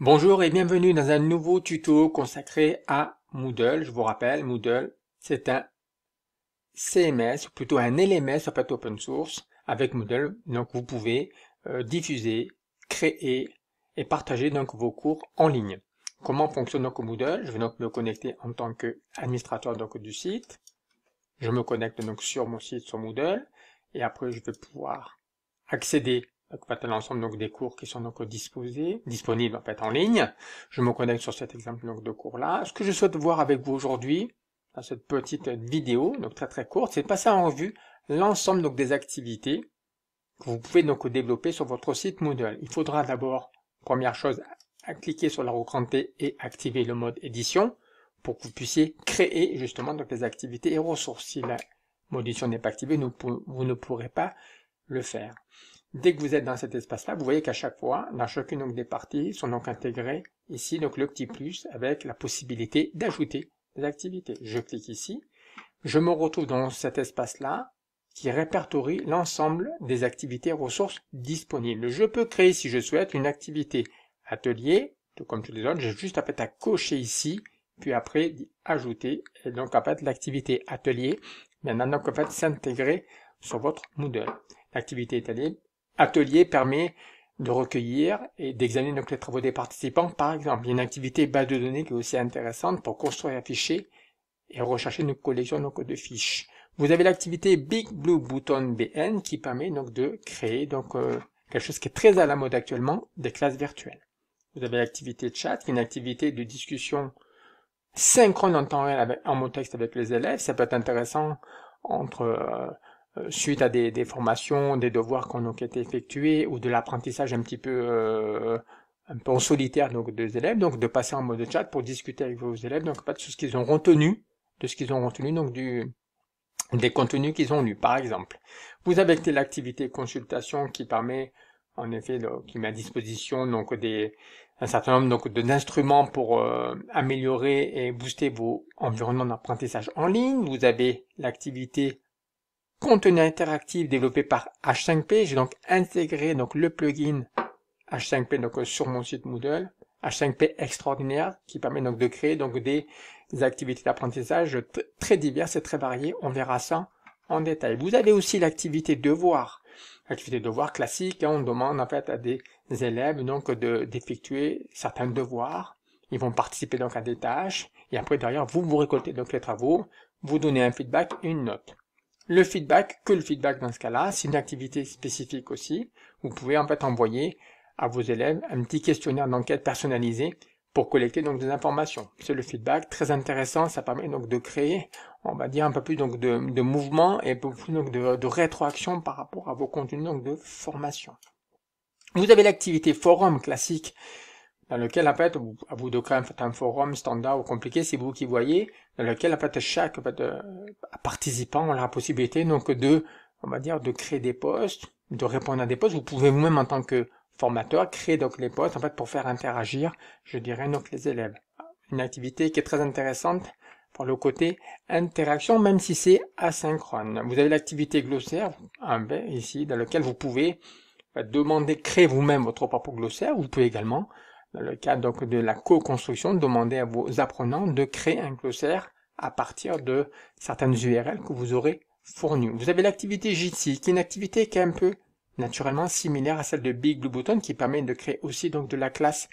Bonjour et bienvenue dans un nouveau tuto consacré à Moodle. Je vous rappelle, Moodle, c'est un CMS, ou plutôt un LMS fait open source avec Moodle. Donc vous pouvez euh, diffuser, créer et partager donc vos cours en ligne. Comment fonctionne donc Moodle Je vais donc me connecter en tant qu'administrateur donc du site. Je me connecte donc sur mon site sur Moodle et après je vais pouvoir accéder donc, l'ensemble donc des cours qui sont donc disposés, disponibles en fait en ligne. Je me connecte sur cet exemple de cours là. Ce que je souhaite voir avec vous aujourd'hui dans cette petite vidéo, donc très très courte, c'est de passer en revue l'ensemble donc des activités que vous pouvez donc développer sur votre site Moodle. Il faudra d'abord première chose cliquer sur la roue T et activer le mode édition pour que vous puissiez créer justement donc les activités et ressources. Si la mode édition n'est pas activée, vous ne pourrez pas le faire. Dès que vous êtes dans cet espace-là, vous voyez qu'à chaque fois, dans chacune des parties, sont donc intégrés ici donc le petit plus avec la possibilité d'ajouter des activités. Je clique ici, je me retrouve dans cet espace-là qui répertorie l'ensemble des activités ressources disponibles. Je peux créer, si je souhaite, une activité atelier, tout comme tous les autres, j'ai juste à, à cocher ici, puis après ajouter, et donc en fait l'activité atelier, maintenant en fait s'intégrer sur votre Moodle. L'activité atelier atelier permet de recueillir et d'examiner donc les travaux des participants. Par exemple, il y a une activité base de données qui est aussi intéressante pour construire un fichier et rechercher une collection donc, de fiches. Vous avez l'activité Big Blue Button BN qui permet donc de créer donc euh, quelque chose qui est très à la mode actuellement, des classes virtuelles. Vous avez l'activité chat qui est une activité de discussion synchrone en temps réel en mot texte avec les élèves. Ça peut être intéressant entre euh, euh, suite à des, formations, des devoirs qu'on ont été effectués ou de l'apprentissage un petit peu euh, un peu en solitaire donc des élèves, donc de passer en mode chat pour discuter avec vos élèves, donc pas de ce qu'ils ont retenu, de ce qu'ils ont retenu donc du des contenus qu'ils ont lus par exemple. Vous avez l'activité consultation qui permet en effet qui met à disposition donc des un certain nombre donc d'instruments pour euh, améliorer et booster vos environnements d'apprentissage en ligne. Vous avez l'activité contenu interactif développé par H5P. J'ai donc intégré donc le plugin H5P donc sur mon site Moodle. H5P extraordinaire qui permet donc de créer donc des, activités d'apprentissage très diverses et très variées. On verra ça en détail. Vous avez aussi l'activité devoir. L'activité devoir classique, hein, on demande en fait à des élèves donc d'effectuer certains devoirs. Ils vont participer donc à des tâches et après derrière vous vous récoltez donc les travaux, vous donnez un feedback une note le feedback, que le feedback dans ce cas-là. C'est une activité spécifique aussi. Vous pouvez en fait envoyer à vos élèves un petit questionnaire d'enquête personnalisé pour collecter donc des informations. C'est le feedback, très intéressant, ça permet donc de créer, on va dire un peu plus donc de, mouvement et un plus donc de, de rétroaction par rapport à vos contenus donc de formation. Vous avez l'activité forum classique dans lequel en fait à vous de créer un forum standard ou compliqué, c'est vous qui voyez, dans lequel en fait chaque euh, participant a la possibilité donc de, on va dire, de créer des postes, de répondre à des postes. Vous pouvez vous-même en tant que formateur créer donc les postes en fait pour faire interagir, je dirais donc les élèves. Une activité qui est très intéressante pour le côté interaction, même si c'est asynchrone. Vous avez l'activité glossaire un ici, dans lequel vous pouvez demander, créer vous-même votre propre glossaire. Vous pouvez également dans le cadre donc de la co-construction, demandez à vos apprenants de créer un glossaire à partir de certaines URL que vous aurez fournies. Vous avez l'activité Jitsi, qui est une activité qui est un peu naturellement similaire à celle de Big Blue Button, qui permet de créer aussi donc de la classe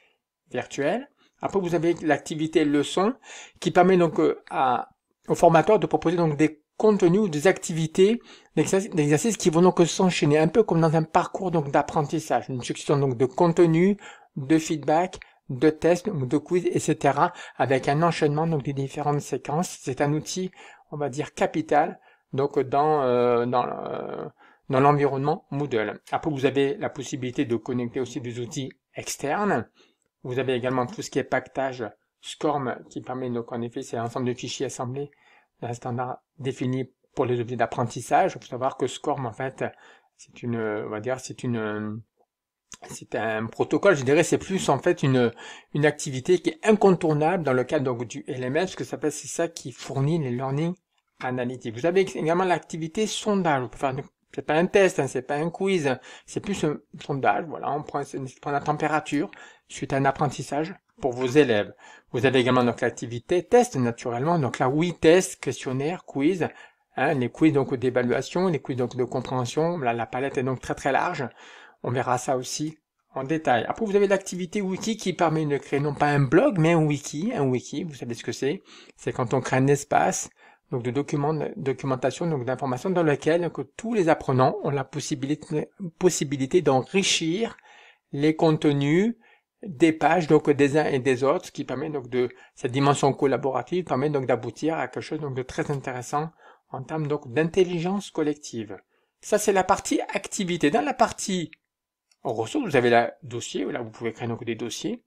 virtuelle. Après, vous avez l'activité leçon, qui permet donc euh, à, aux formateurs de proposer donc des contenus ou des activités, d'exercices qui vont donc s'enchaîner, un peu comme dans un parcours donc d'apprentissage, une succession donc de contenus, de feedback, de tests de quiz, etc. avec un enchaînement donc des différentes séquences. C'est un outil, on va dire, capital donc dans, euh, dans, euh, dans l'environnement Moodle. Après, vous avez la possibilité de connecter aussi des outils externes. Vous avez également tout ce qui est pactage SCORM qui permet donc en effet, c'est l'ensemble de fichiers assemblés un standard défini pour les objets d'apprentissage. Il faut savoir que SCORM en fait, c'est une, on va dire, c'est une, c'est un protocole, je dirais, c'est plus en fait une, une activité qui est incontournable dans le cadre donc, du LMS, parce que ça c'est ça qui fournit les learning analytics. Vous avez également l'activité sondage. c'est pas un test, hein, c'est pas un quiz, hein. c'est plus un sondage. Voilà, on prend, on prend la température suite à un apprentissage pour vos élèves. Vous avez également donc l'activité test naturellement. Donc là, oui, test, questionnaire, quiz, hein, les quiz donc d'évaluation, les quiz donc de compréhension. la palette est donc très très large. On verra ça aussi en détail. Après, vous avez l'activité wiki qui permet de créer non pas un blog, mais un wiki. Un wiki, vous savez ce que c'est C'est quand on crée un espace donc de document, documentation, donc d'informations dans lequel que tous les apprenants ont la possibilité, possibilité d'enrichir les contenus des pages donc des uns et des autres, ce qui permet donc de cette dimension collaborative permet donc d'aboutir à quelque chose donc de très intéressant en termes donc d'intelligence collective. Ça c'est la partie activité. Dans la partie en ressources, vous avez la dossier, là vous pouvez créer donc des dossiers,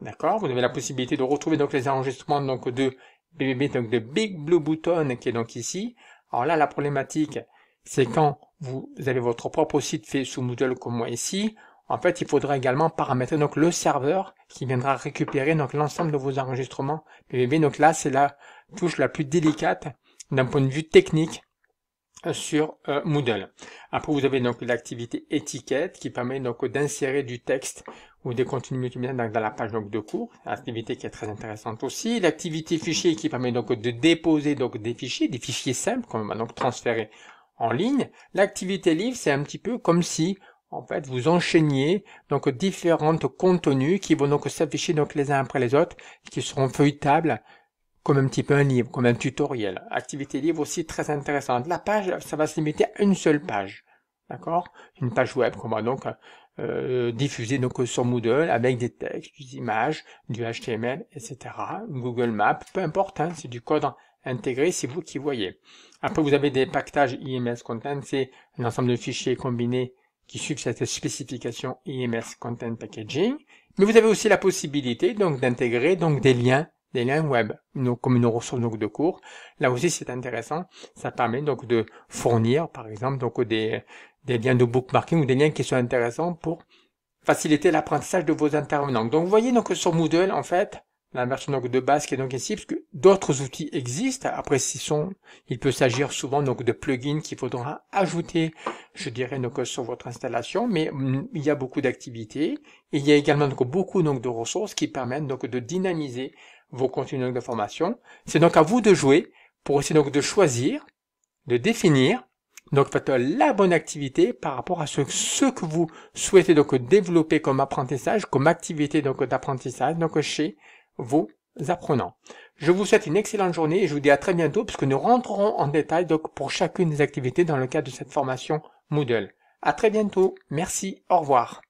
d'accord Vous avez la possibilité de retrouver donc les enregistrements donc de BBB, donc de Big Blue Button qui est donc ici. Alors là, la problématique, c'est quand vous avez votre propre site fait sous Moodle comme moi ici, en fait, il faudra également paramétrer donc le serveur qui viendra récupérer donc l'ensemble de vos enregistrements BBB. Donc là, c'est la touche la plus délicate d'un point de vue technique euh, sur euh, Moodle. Après, vous avez donc l'activité étiquette qui permet donc d'insérer du texte ou des contenus multimédia dans, la page donc de cours, activité qui est très intéressante aussi. L'activité fichier qui permet donc de déposer donc des fichiers, des fichiers simples qu'on va donc transférer en ligne. L'activité livre, c'est un petit peu comme si en fait, vous enchaîniez donc différentes contenus qui vont donc s'afficher donc les uns après les autres, qui seront feuilletables comme un petit peu un livre, comme un tutoriel. Activité livre aussi très intéressante. La page, ça va se limiter à une seule page. D'accord Une page web qu'on va donc euh, diffuser donc sur Moodle avec des textes, des images, du HTML, etc. Google Maps, peu importe, hein, c'est du code intégré, c'est vous qui voyez. Après, vous avez des pactages IMS Content, c'est un ensemble de fichiers combinés qui suivent cette spécification IMS Content Packaging. Mais vous avez aussi la possibilité donc d'intégrer donc des liens des liens web, comme une ressource de cours. Là aussi, c'est intéressant. Ça permet donc de fournir, par exemple, donc des, liens de bookmarking ou des liens qui sont intéressants pour faciliter l'apprentissage de vos intervenants. Donc, vous voyez donc sur Moodle, en fait, la version donc de base qui est donc ici, parce que d'autres outils existent. Après, sont, il peut s'agir souvent donc de plugins qu'il faudra ajouter, je dirais donc sur votre installation. Mais mm, il y a beaucoup d'activités. Il y a également donc beaucoup donc de ressources qui permettent donc de dynamiser vos contenus de formation. C'est donc à vous de jouer pour essayer donc de choisir, de définir donc la bonne activité par rapport à ce, ce, que vous souhaitez donc développer comme apprentissage, comme activité donc d'apprentissage donc chez vos apprenants. Je vous souhaite une excellente journée et je vous dis à très bientôt puisque nous rentrerons en détail donc pour chacune des activités dans le cadre de cette formation Moodle. À très bientôt. Merci. Au revoir.